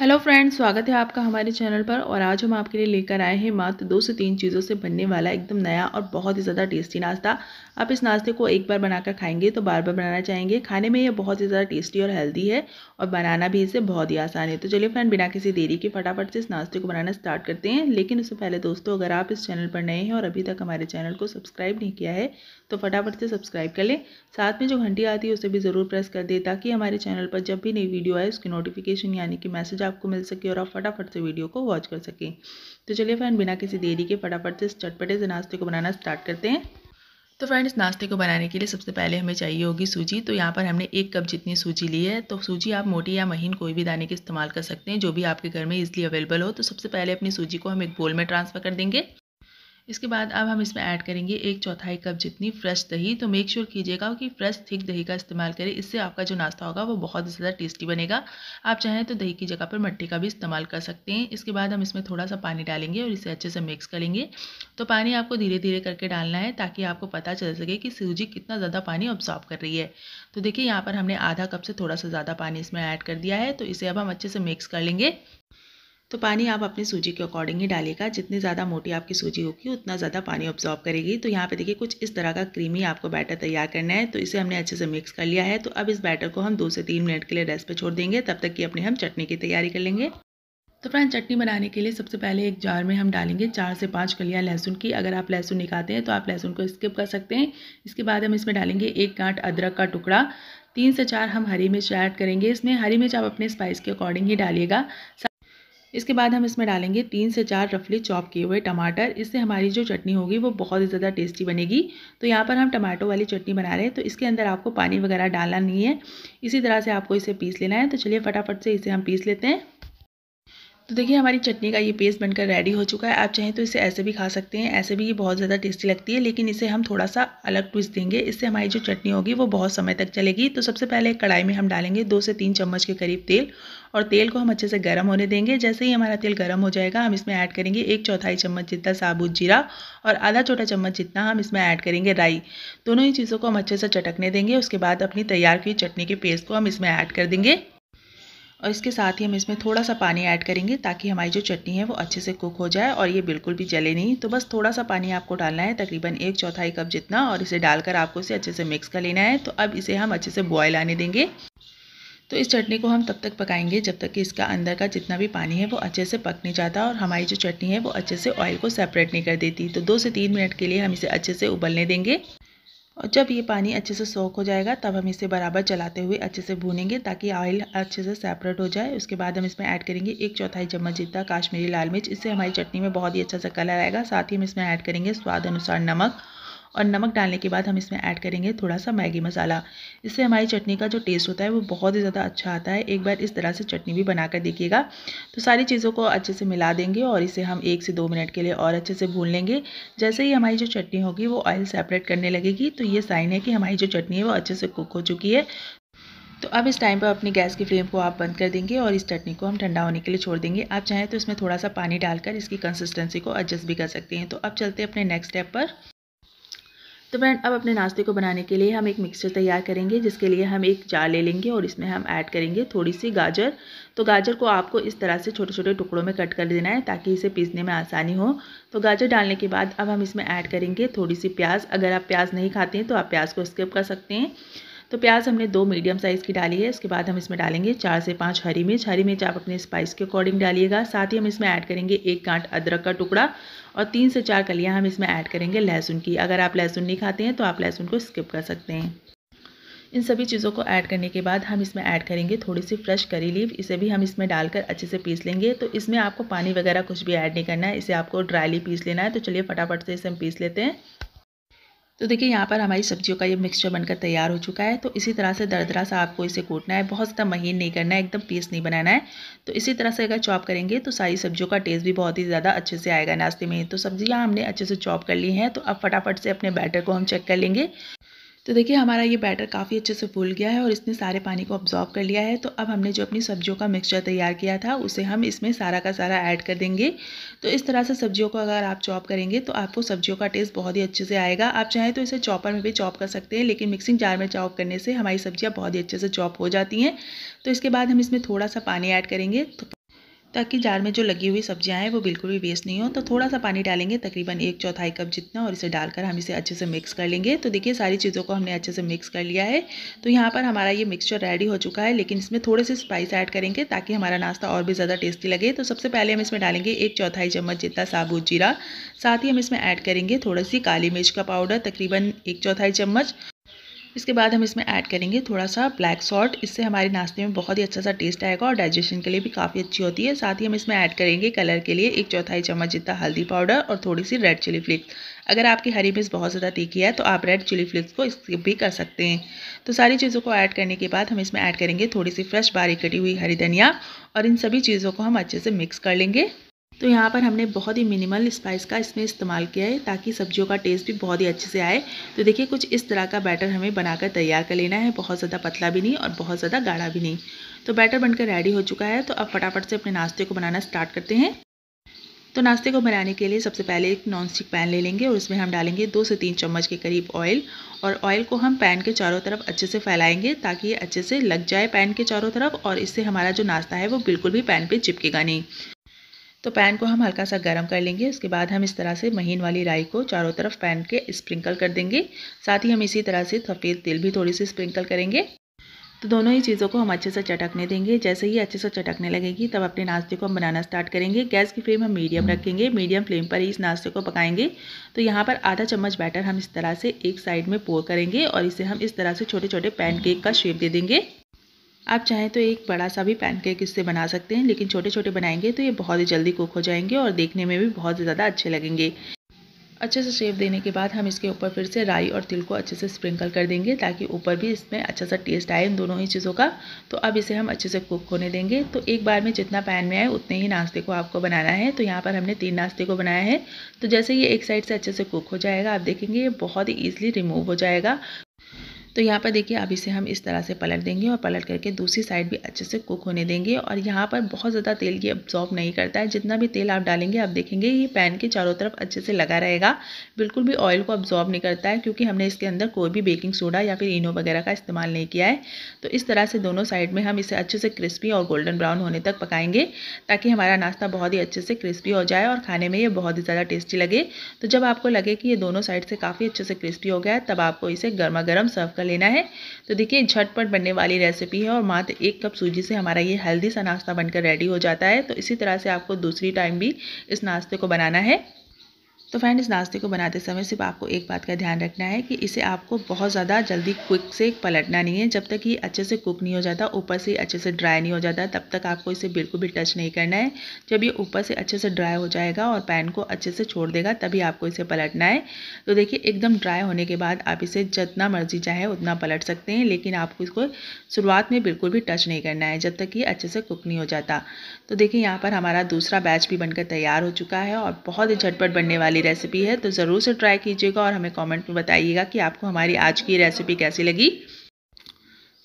Hello friends स्वागत है आपका हमारे चैनल पर और आज हम आपके लिए लेकर आए हैं मात्र दो से तीन चीज़ों से बनने वाला एकदम नया और बहुत ही ज़्यादा टेस्टी नाश्ता आप इस नाश्ते को एक बार बनाकर खाएंगे तो बार बार बनाना चाहेंगे खाने में ये बहुत ही ज़्यादा टेस्टी और हेल्दी है और बनाना भी इसे बहुत ही आसान है तो चलिए फ्रेंड बिना किसी देरी के फटाफट से इस नाश्ते को बनाना स्टार्ट करते हैं लेकिन उससे पहले दोस्तों अगर आप इस चैनल पर नए हैं और अभी तक हमारे चैनल को सब्सक्राइब नहीं किया है तो फटाफट से सब्सक्राइब कर लें साथ में जो घंटी आती है उसे भी ज़रूर प्रेस कर दें ताकि हमारे चैनल पर जब भी नई वीडियो आए उसकी नोटिफिकेशन यानी कि मैसेज आपको मिल सके और आप फटाफट से वीडियो को वॉच कर सकें तो चलिए फ्रेंड बिना किसी देरी के फटाफट से इस चटपटे से नाश्ते को बनाना स्टार्ट करते हैं तो फ्रेंड्स नाश्ते को बनाने के लिए सबसे पहले हमें चाहिए होगी सूजी तो यहाँ पर हमने एक कप जितनी सूजी ली है तो सूजी आप मोटी या महीन कोई भी दाने के इस्तेमाल कर सकते हैं जो भी आपके घर में इजली अवेलेबल हो तो सबसे पहले अपनी सूजी को हम एक बोल में ट्रांसफ़र कर देंगे इसके बाद अब हम इसमें ऐड करेंगे एक चौथाई कप जितनी फ्रेश दही तो मेक श्योर कीजिएगा कि फ्रेश थिक दही का इस्तेमाल करें इससे आपका जो नाश्ता होगा वो बहुत ज़्यादा टेस्टी बनेगा आप चाहें तो दही की जगह पर मट्टी का भी इस्तेमाल कर सकते हैं इसके बाद हम इसमें थोड़ा सा पानी डालेंगे और इसे अच्छे से मिक्स करेंगे तो पानी आपको धीरे धीरे करके डालना है ताकि आपको पता चल सके कि सूजी कितना ज़्यादा पानी ऑब्जॉर्व कर रही है तो देखिए यहाँ पर हमने आधा कप से थोड़ा सा ज़्यादा पानी इसमें ऐड कर दिया है तो इसे अब हम अच्छे से मिक्स कर लेंगे तो पानी आप अपनी सूजी के अकॉर्डिंग ही डालिएगा जितनी ज़्यादा मोटी आपकी सूजी होगी उतना ज़्यादा पानी ऑब्जॉर्व करेगी तो यहाँ पे देखिए कुछ इस तरह का क्रीमी आपको बैटर तैयार करना है तो इसे हमने अच्छे से मिक्स कर लिया है तो अब इस बैटर को हम दो से तीन मिनट के लिए रेस्ट पर छोड़ देंगे तब तक कि अपनी हम चटनी की तैयारी कर लेंगे तो फ्रेंड चटनी बनाने के लिए सबसे पहले एक जार में हम डालेंगे चार से पाँच कलियाँ लहसुन की अगर आप लहसुन निकालते हैं तो आप लहसुन को स्किप कर सकते हैं इसके बाद हम इसमें डालेंगे एक गांठ अदरक का टुकड़ा तीन से चार हम हरी मिर्च ऐड करेंगे इसमें हरी मिर्च आप अपने स्पाइस के अकॉर्डिंग ही डालिएगा इसके बाद हम इसमें डालेंगे तीन से चार रफली चॉप किए हुए टमाटर इससे हमारी जो चटनी होगी वो बहुत ही ज़्यादा टेस्टी बनेगी तो यहाँ पर हम टमाटो वाली चटनी बना रहे हैं तो इसके अंदर आपको पानी वगैरह डालना नहीं है इसी तरह से आपको इसे पीस लेना है तो चलिए फटाफट से इसे हम पीस लेते हैं तो देखिए हमारी चटनी का ये पेस्ट बनकर रेडी हो चुका है आप चाहें तो इसे ऐसे भी खा सकते हैं ऐसे भी ये बहुत ज़्यादा टेस्टी लगती है लेकिन इसे हम थोड़ा सा अलग ट्विस्ट देंगे इससे हमारी जो चटनी होगी वो बहुत समय तक चलेगी तो सबसे पहले कढ़ाई में हम डालेंगे दो से तीन चम्मच के करीब तेल और तेल को हम अच्छे से गर्म होने देंगे जैसे ही हमारा तेल गर्म हो जाएगा हम इसमें ऐड करेंगे एक चौथाई चम्मच जितना साबुत जीरा और आधा छोटा चम्मच जितना हम इसमें ऐड करेंगे राई दोनों ही चीज़ों को हम अच्छे से चटकने देंगे उसके बाद अपनी तैयार की चटनी के पेस्ट को हम इसमें ऐड कर देंगे और इसके साथ ही हम इसमें थोड़ा सा पानी ऐड करेंगे ताकि हमारी जो चटनी है वो अच्छे से कुक हो जाए और ये बिल्कुल भी जले नहीं तो बस थोड़ा सा पानी आपको डालना है तकरीबन एक चौथाई कप जितना और इसे डालकर आपको इसे अच्छे से मिक्स कर लेना है तो अब इसे हम अच्छे से बॉयल आने देंगे तो इस चटनी को हम तब तक पकाएंगे जब तक कि इसका अंदर का जितना भी पानी है वो अच्छे से पक नहीं जाता और हमारी जो चटनी है वो अच्छे से ऑयल को सेपरेट नहीं कर देती तो दो से तीन मिनट के लिए हम इसे अच्छे से उबलने देंगे और जब ये पानी अच्छे से सोख हो जाएगा तब हम इसे बराबर चलाते हुए अच्छे से भूनेंगे ताकि ऑयल अच्छे से सेपरेट हो जाए उसके बाद हम इसमें ऐड करेंगे एक चौथाई चम्मच जितना काश्मीरी लाल मिर्च इससे हमारी चटनी में बहुत ही अच्छा सा कलर आएगा साथ ही हम इसमें ऐड करेंगे स्वाद अनुसार नमक और नमक डालने के बाद हम इसमें ऐड करेंगे थोड़ा सा मैगी मसाला इससे हमारी चटनी का जो टेस्ट होता है वो बहुत ही ज़्यादा अच्छा आता है एक बार इस तरह से चटनी भी बना कर देखिएगा तो सारी चीज़ों को अच्छे से मिला देंगे और इसे हम एक से दो मिनट के लिए और अच्छे से भून लेंगे जैसे ही हमारी जो चटनी होगी वो ऑयल सेपरेट करने लगेगी तो ये साइन है कि हमारी जो चटनी है वो अच्छे से कुक हो चुकी है तो अब इस टाइम पर अपनी गैस की फ्लेम को आप बंद कर देंगे और इस चटनी को हम ठंडा होने के लिए छोड़ देंगे आप चाहें तो इसमें थोड़ा सा पानी डालकर इसकी कंसिस्टेंसी को एडजस्ट भी कर सकते हैं तो अब चलते हैं अपने नेक्स्ट स्टेप पर तो फ्रेंड अब अपने नाश्ते को बनाने के लिए हम एक मिक्सचर तैयार करेंगे जिसके लिए हम एक जार ले लेंगे और इसमें हम ऐड करेंगे थोड़ी सी गाजर तो गाजर को आपको इस तरह से छोटे छोटे टुकड़ों में कट कर देना है ताकि इसे पीसने में आसानी हो तो गाजर डालने के बाद अब हम इसमें ऐड करेंगे थोड़ी सी प्याज अगर आप प्याज नहीं खाते हैं तो आप प्याज को स्किप कर सकते हैं तो प्याज हमने दो मीडियम साइज़ की डाली है इसके बाद हम इसमें डालेंगे चार से पाँच हरी मिर्च हरी मिर्च आप अपने स्पाइस के अकॉर्डिंग डालिएगा साथ ही हम इसमें ऐड करेंगे एक गांठ अदरक का टुकड़ा और तीन से चार कलियाँ हम इसमें ऐड करेंगे लहसुन की अगर आप लहसुन नहीं खाते हैं तो आप लहसुन को स्किप कर सकते हैं इन सभी चीज़ों को ऐड करने के बाद हम इसमें ऐड करेंगे थोड़ी सी फ्रेश करी लीव इसे भी हम इसमें डालकर अच्छे से पीस लेंगे तो इसमें आपको पानी वगैरह कुछ भी ऐड नहीं करना है इसे आपको ड्राईली पीस लेना है तो चलिए फटाफट से इसे हम पीस लेते हैं तो देखिए यहाँ पर हमारी सब्जियों का ये मिक्सचर बनकर तैयार हो चुका है तो इसी तरह से दरदरा सा आपको इसे कूटना है बहुत ज़्यादा महीन नहीं करना है एकदम पीस नहीं बनाना है तो इसी तरह से अगर चॉप करेंगे तो सारी सब्जियों का टेस्ट भी बहुत ही ज़्यादा अच्छे से आएगा नाश्ते में तो सब्जियाँ हमने अच्छे से चॉप कर ली हैं तो अब फटाफट से अपने बैटर को हम चेक कर लेंगे तो देखिए हमारा ये बैटर काफ़ी अच्छे से फूल गया है और इसने सारे पानी को ऑब्जॉर्व कर लिया है तो अब हमने जो अपनी सब्जियों का मिक्सचर तैयार किया था उसे हम इसमें सारा का सारा ऐड कर देंगे तो इस तरह से सब्जियों को अगर आप चॉप करेंगे तो आपको सब्जियों का टेस्ट बहुत ही अच्छे से आएगा आप चाहें तो इसे चॉपर में भी चॉप कर सकते हैं लेकिन मिक्सिंग जार में चॉप करने से हमारी सब्जियाँ बहुत ही अच्छे से चॉप हो जाती हैं तो इसके बाद हम इसमें थोड़ा सा पानी ऐड करेंगे तो ताकि जार में जो लगी हुई सब्जियां हैं वो बिल्कुल भी वेस्ट नहीं हो तो थोड़ा सा पानी डालेंगे तकरीबन एक चौथाई कप जितना और इसे डालकर हम इसे अच्छे से मिक्स कर लेंगे तो देखिए सारी चीज़ों को हमने अच्छे से मिक्स कर लिया है तो यहाँ पर हमारा ये मिक्सचर रेडी हो चुका है लेकिन इसमें थोड़े से स्पाइस ऐड करेंगे ताकि हमारा नाश्ता और भी ज़्यादा टेस्टी लगे तो सबसे पहले हम इसमें डालेंगे एक चौथाई चम्मच जितना साबुत जीरा साथ ही हम इसमें ऐड करेंगे थोड़ी सी काली मिर्च का पाउडर तकरीबन एक चौथाई चम्मच इसके बाद हम इसमें ऐड करेंगे थोड़ा सा ब्लैक सॉल्ट इससे हमारे नाश्ते में बहुत ही अच्छा सा टेस्ट आएगा और डाइजेशन के लिए भी काफ़ी अच्छी होती है साथ ही हम इसमें ऐड करेंगे कलर के लिए एक चौथाई चम्मच जितना हल्दी पाउडर और थोड़ी सी रेड चिली फ्लिक्स अगर आपकी हरी मिर्च बहुत ज़्यादा तीखी है तो आप रेड चिली फ्लेक्स को स्किप भी कर सकते हैं तो सारी चीज़ों को ऐड करने के बाद हम इसमें ऐड करेंगे थोड़ी सी फ्रेश बारीक कटी हुई हरी धनिया और इन सभी चीज़ों को हम अच्छे से मिक्स कर लेंगे तो यहाँ पर हमने बहुत ही मिनिमल स्पाइस का इसमें इस्तेमाल किया है ताकि सब्जियों का टेस्ट भी बहुत ही अच्छे से आए तो देखिए कुछ इस तरह का बैटर हमें बनाकर तैयार कर लेना है बहुत ज़्यादा पतला भी नहीं और बहुत ज़्यादा गाढ़ा भी नहीं तो बैटर बनकर रेडी हो चुका है तो अब फटाफट से अपने नाश्ते को बनाना स्टार्ट करते हैं तो नाश्ते को बनाने के लिए सबसे पहले एक नॉन स्टिक पैन ले लेंगे और उसमें हम डालेंगे दो से तीन चम्मच के करीब ऑयल और ऑयल को हम पैन के चारों तरफ अच्छे से फैलाएंगे ताकि ये अच्छे से लग जाए पैन के चारों तरफ और इससे हमारा जो नाश्ता है वो बिल्कुल भी पैन पे चिपकेगा नहीं तो पैन को हम हल्का सा गर्म कर लेंगे उसके बाद हम इस तरह से महीन वाली राई को चारों तरफ पैन के स्प्रिंकल कर देंगे साथ ही हम इसी तरह से सफ़ेद तेल भी थोड़ी सी स्प्रिंकल करेंगे तो दोनों ही चीज़ों को हम अच्छे से चटकने देंगे जैसे ही अच्छे से चटकने लगेगी तब अपने नाश्ते को हम बनाना स्टार्ट करेंगे गैस की फ्लेम हम मीडियम हम्म। रखेंगे मीडियम फ्लेम पर ही इस नाश्ते को पकाएंगे तो यहाँ पर आधा चम्मच बैटर हम इस तरह से एक साइड में पोर करेंगे और इसे हम इस तरह से छोटे छोटे पैनकेक का शेप दे देंगे आप चाहें तो एक बड़ा सा भी पैनकेक इससे बना सकते हैं लेकिन छोटे छोटे बनाएंगे तो ये बहुत ही जल्दी कुक हो जाएंगे और देखने में भी बहुत ज़्यादा अच्छे लगेंगे अच्छे से शेप देने के बाद हम इसके ऊपर फिर से राई और तिल को अच्छे से स्प्रिंकल कर देंगे ताकि ऊपर भी इसमें अच्छा सा टेस्ट आए इन दोनों ही चीज़ों का तो अब इसे हम अच्छे से कुक होने देंगे तो एक बार में जितना पैन में आए उतने ही नाश्ते को आपको बनाना है तो यहाँ पर हमने तीन नाश्ते को बनाया है तो जैसे ये एक साइड से अच्छे से कुक हो जाएगा आप देखेंगे ये बहुत ही ईजिली रिमूव हो जाएगा तो यहाँ पर देखिए अब इसे हम इस तरह से पलट देंगे और पलट करके दूसरी साइड भी अच्छे से कुक होने देंगे और यहाँ पर बहुत ज़्यादा तेल ये अब्जॉर्ब नहीं करता है जितना भी तेल आप डालेंगे आप देखेंगे ये पैन के चारों तरफ अच्छे से लगा रहेगा बिल्कुल भी ऑयल को अब्जॉर्ब नहीं करता है क्योंकि हमने इसके अंदर कोई भी बेकिंग सोडा या फिर इनो वगैरह का इस्तेमाल नहीं किया है तो इस तरह से दोनों साइड में हम इसे अच्छे से क्रिस्पी और गोल्डन ब्राउन होने तक पकाएंगे ताकि हमारा नाश्ता बहुत ही अच्छे से क्रिस्पी हो जाए और खाने में ये बहुत ही ज़्यादा टेस्टी लगे तो जब आपको लगे कि ये दोनों साइड से काफ़ी अच्छे से क्रिस्पी हो गया है तब आपको इसे गर्मा गर्म सर्व कर लेना है तो देखिए झटपट बनने वाली रेसिपी है और मात्र एक कप सूजी से हमारा ये हेल्दी सा नाश्ता बनकर रेडी हो जाता है तो इसी तरह से आपको दूसरी टाइम भी इस नाश्ते को बनाना है तो फ्रेंड इस नाश्ते को बनाते समय सिर्फ आपको एक बात का ध्यान रखना है कि इसे आपको बहुत ज़्यादा जल्दी क्विक से पलटना नहीं है जब तक ये अच्छे से कुक नहीं हो जाता ऊपर से अच्छे से ड्राई नहीं हो जाता तब तक आपको इसे बिल्कुल भी टच नहीं करना है जब ये ऊपर से अच्छे से ड्राई हो जाएगा और पैन को अच्छे से छोड़ देगा तभी आपको इसे पलटना है तो देखिए एकदम ड्राई होने के बाद आप इसे जितना मर्जी चाहे उतना पलट सकते हैं लेकिन आपको इसको शुरुआत में बिल्कुल भी टच नहीं करना है जब तक ये अच्छे से कुक नहीं हो जाता तो देखिए यहाँ पर हमारा दूसरा बैच भी बनकर तैयार हो चुका है और बहुत ही झटपट बनने वाली वाली रेसिपी है तो ज़रूर से ट्राई कीजिएगा और हमें कमेंट में बताइएगा कि आपको हमारी आज की रेसिपी कैसी लगी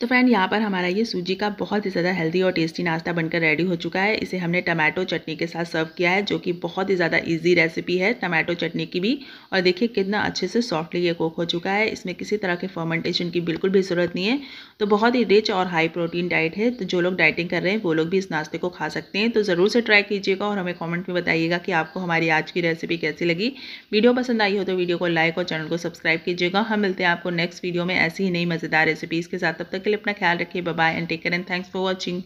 तो फ्रेंड यहाँ पर हमारा ये सूजी का बहुत ही ज़्यादा हेल्दी और टेस्टी नाश्ता बनकर रेडी हो चुका है इसे हमने टमाटो चटनी के साथ सर्व किया है जो कि बहुत ही ज़्यादा इजी रेसिपी है टमाटो चटनी की भी और देखिए कितना अच्छे से सॉफ्टली ये कोक हो चुका है इसमें किसी तरह के फर्मेंटेशन की बिल्कुल भी ज़रूरत नहीं है तो बहुत ही रिच और हाई प्रोटीन डाइट है तो जो लोग डाइटिंग कर रहे हैं वो लोग भी इस नाश्ते को खा सकते हैं तो ज़रूर से ट्राई कीजिएगा और हमें कॉमेंट में बताइएगा कि आपको हमारी आज की रेसिपी कैसी लगी वीडियो पसंद आई हो तो वीडियो को लाइक और चैनल को सब्सक्राइब कीजिएगा हम मिलते हैं आपको नेक्स्ट वीडियो में ऐसी ही नई मज़ेदार रेसिपीज़ के साथ तब तक के लिए अपना ख्याल रखिए bye and take care and thanks for watching